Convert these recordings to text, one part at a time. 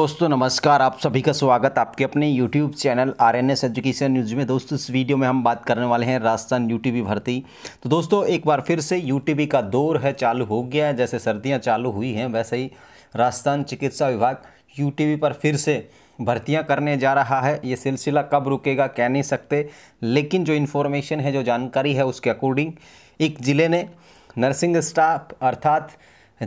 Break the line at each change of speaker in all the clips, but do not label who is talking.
दोस्तों नमस्कार आप सभी का स्वागत आपके अपने YouTube channel R N S education news में दोस्तों इस वीडियो में हम बात करने वाले हैं राजस्थान यू टी भर्ती तो दोस्तों एक बार फिर से यू टी का दौर है चालू हो गया है जैसे सर्दियां चालू हुई हैं वैसे ही राजस्थान चिकित्सा विभाग यू पर फिर से भर्तियां करने जा रहा है ये सिलसिला कब रुकेगा कह नहीं सकते लेकिन जो इन्फॉर्मेशन है जो जानकारी है उसके अकॉर्डिंग एक ज़िले ने नर्सिंग स्टाफ अर्थात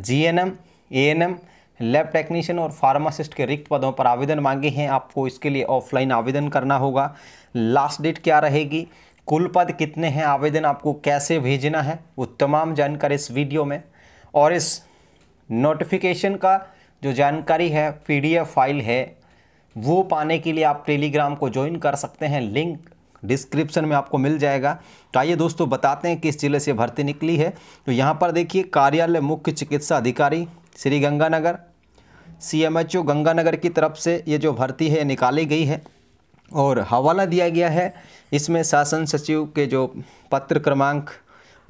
G N M lab technician और फार्मासिस्ट के रिक्त पदों पर आवेदन मांगे हैं आपको इसके लिए ऑफलाइन आवेदन करना होगा लास्ट डेट क्या रहेगी कुल पद कितने हैं आवेदन आपको कैसे भेजना है वो तमाम जानकारी इस वीडियो में और इस नोटिफिकेशन का जो जानकारी है पी फाइल है वो पाने के लिए आप टेलीग्राम को ज्वाइन कर सकते हैं लिंक डिस्क्रिप्शन में आपको मिल जाएगा तो आइए दोस्तों बताते हैं किस जिले से भर्ती निकली है तो यहाँ पर देखिए कार्यालय मुख्य चिकित्सा अधिकारी श्री गंगानगर सीएमएचओ गंगानगर की तरफ से ये जो भर्ती है निकाली गई है और हवाला दिया गया है इसमें शासन सचिव के जो पत्र क्रमांक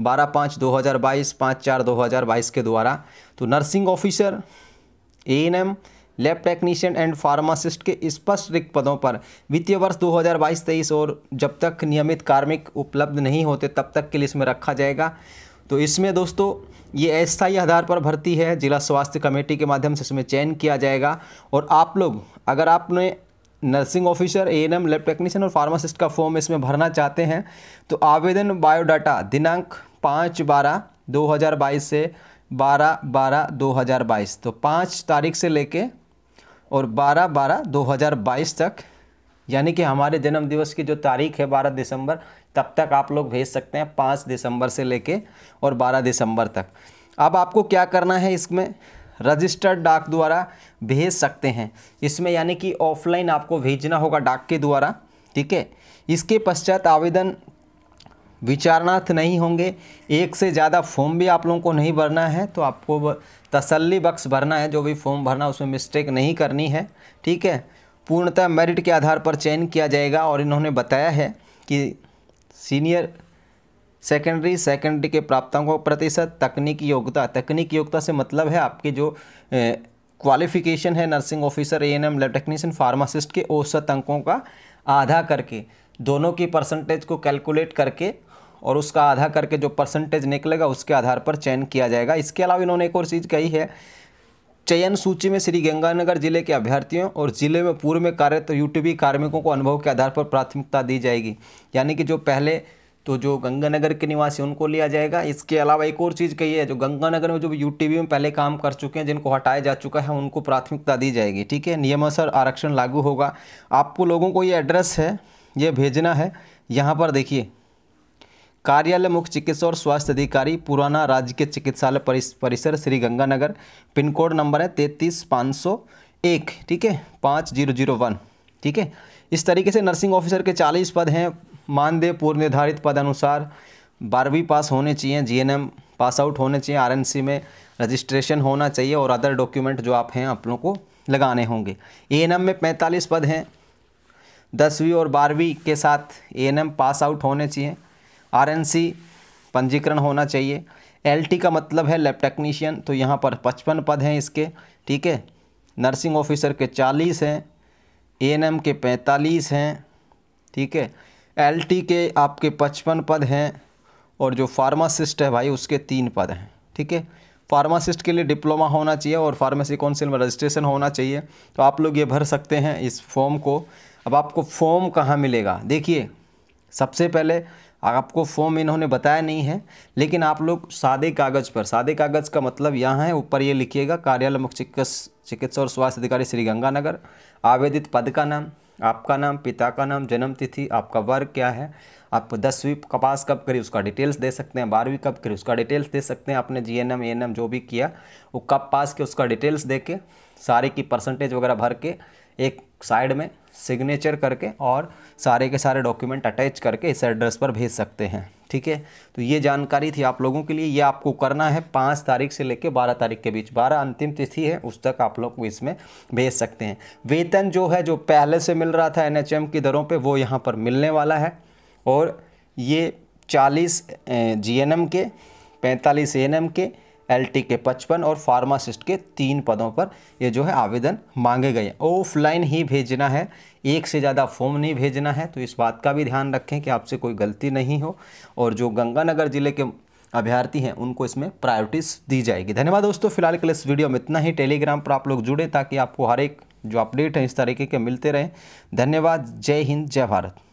बारह पाँच दो हज़ार बाईस पाँच चार दो हज़ार बाईस के द्वारा तो nursing officer A N M lab technician and pharmacist के स्पष्ट रिक्त पदों पर वित्तीय वर्ष 2022-23 और जब तक नियमित कार्मिक उपलब्ध नहीं होते तब तक के लिए इसमें रखा जाएगा तो इसमें दोस्तों ये अस्थायी आधार पर भर्ती है जिला स्वास्थ्य कमेटी के माध्यम से इसमें चयन किया जाएगा और आप लोग अगर आपने nursing officer A N M lab technician और फार्मासिस्ट का फॉर्म इसमें भरना चाहते हैं तो आवेदन बायोडाटा दिनांक पाँच बारह दो हज़ार बाईस से बारह बारह दो हज़ार बाईस तो पाँच तारीख से लेके और बारह बारह दो हज़ार बाईस तक यानी कि हमारे जन्म दिवस की जो तारीख है बारह दिसंबर तब तक आप लोग भेज सकते हैं पाँच दिसंबर से लेके और बारह दिसंबर तक अब आपको क्या करना है इसमें रजिस्टर्ड डाक द्वारा भेज सकते हैं इसमें यानी कि ऑफलाइन आपको भेजना होगा डाक के द्वारा ठीक है इसके पश्चात आवेदन विचारणार्थ नहीं होंगे एक से ज़्यादा फॉर्म भी आप लोगों को नहीं भरना है तो आपको तसल्ली बक्स भरना है जो भी फॉर्म भरना उसमें मिस्टेक नहीं करनी है ठीक है पूर्णतः मेरिट के आधार पर चयन किया जाएगा और इन्होंने बताया है कि सीनियर सेकेंडरी सेकेंडरी के प्राप्तांकों प्रतिशत तकनीकी योग्यता तकनीकी योग्यता से मतलब है आपके जो क्वालिफिकेशन है nursing officer A N M lab technician pharmacist के औसत अंकों का आधा करके दोनों की परसेंटेज को कैलकुलेट करके और उसका आधा करके जो परसेंटेज निकलेगा उसके आधार पर चयन किया जाएगा इसके अलावा इन्होंने एक और चीज़ कही है चयन सूची में श्री गंगानगर जिले के अभ्यर्थियों और जिले में पूर्व में कार्यरत तो यूटीबी कार्मिकों को अनुभव के आधार पर प्राथमिकता दी जाएगी यानी कि जो पहले तो जो गंगानगर के निवासी उनको लिया जाएगा इसके अलावा एक और चीज़ कही है जो गंगानगर में जो यूटीबी में पहले काम कर चुके हैं जिनको हटाया जा चुका है उनको प्राथमिकता दी जाएगी ठीक है नियमानुसार आरक्षण लागू होगा आपको लोगों को ये एड्रेस है ये भेजना है यहाँ पर देखिए कार्यालय मुख्य चिकित्सा और स्वास्थ्य अधिकारी पुराना राज्य के चिकित्सालय परिसर Sri Ganganagar pin code number है तैंतीस पाँच सौ एक ठीक है पाँच जीरो जीरो वन ठीक है इस तरीके से नर्सिंग ऑफिसर के चालीस पद हैं मानदेय पूर्व निर्धारित पद अनुसार बारहवीं पास होने चाहिए जीएनएम पास आउट होने चाहिए आरएनसी में रजिस्ट्रेशन होना चाहिए और अदर डॉक्यूमेंट जो आप हैं आप लोगों को लगाने होंगे एएनएम में पैंतालीस पद हैं दसवीं और बारहवीं के साथ ए पास आउट होने चाहिए आरएनसी पंजीकरण होना चाहिए एलटी का मतलब है लैब टेक्नीशियन तो यहाँ पर पचपन पद हैं इसके ठीक है नर्सिंग ऑफिसर के चालीस हैं एम के पैंतालीस हैं ठीक है एलटी के आपके पचपन पद हैं और जो फार्मासिस्ट है भाई उसके तीन पद हैं ठीक है फार्मासिस्ट के लिए डिप्लोमा होना चाहिए और फार्मेसी काउंसिल में रजिस्ट्रेशन होना चाहिए तो आप लोग ये भर सकते हैं इस फॉर्म को अब आपको फॉर्म कहाँ मिलेगा देखिए सबसे पहले आपको फॉर्म इन्होंने बताया नहीं है लेकिन आप लोग सादे कागज़ पर सादे कागज़ का मतलब यहाँ है ऊपर ये लिखिएगा कार्यालय मुख्य चिकित्सा और स्वास्थ्य अधिकारी श्री गंगानगर आवेदित पद का नाम आपका नाम पिता का नाम जन्म तिथि आपका वर्ग क्या है आप दसवीं कपास कब करी उसका डिटेल्स दे सकते हैं बारहवीं कब करी उसका डिटेल्स दे सकते हैं आपने जी एन एम जो भी किया वो कब पास के उसका डिटेल्स दे के सारे की परसेंटेज वगैरह भर के एक साइड में सिग्नेचर करके और सारे के सारे डॉक्यूमेंट अटैच करके इस एड्रेस पर भेज सकते हैं ठीक है तो ये जानकारी थी आप लोगों के लिए ये आपको करना है पाँच तारीख से लेकर बारह तारीख के बीच बारह अंतिम तिथि है उस तक आप लोग इसमें भेज सकते हैं वेतन जो है जो पहले से मिल रहा था एनएचएम की दरों पर वो यहाँ पर मिलने वाला है और ये चालीस जीएनएम के पैंतालीस एएनएम के एलटी के पचपन और फार्मासिस्ट के तीन पदों पर ये जो है आवेदन मांगे गए हैं ऑफलाइन ही भेजना है एक से ज़्यादा फॉर्म नहीं भेजना है तो इस बात का भी ध्यान रखें कि आपसे कोई गलती नहीं हो और जो गंगानगर ज़िले के अभ्यर्थी हैं उनको इसमें प्रायोरिटीज़ दी जाएगी धन्यवाद दोस्तों फिलहाल के लिए इस वीडियो में इतना ही टेलीग्राम पर आप लोग जुड़े ताकि आपको हर एक जो अपडेट हैं इस तरीके के मिलते रहें धन्यवाद जय हिंद जय भारत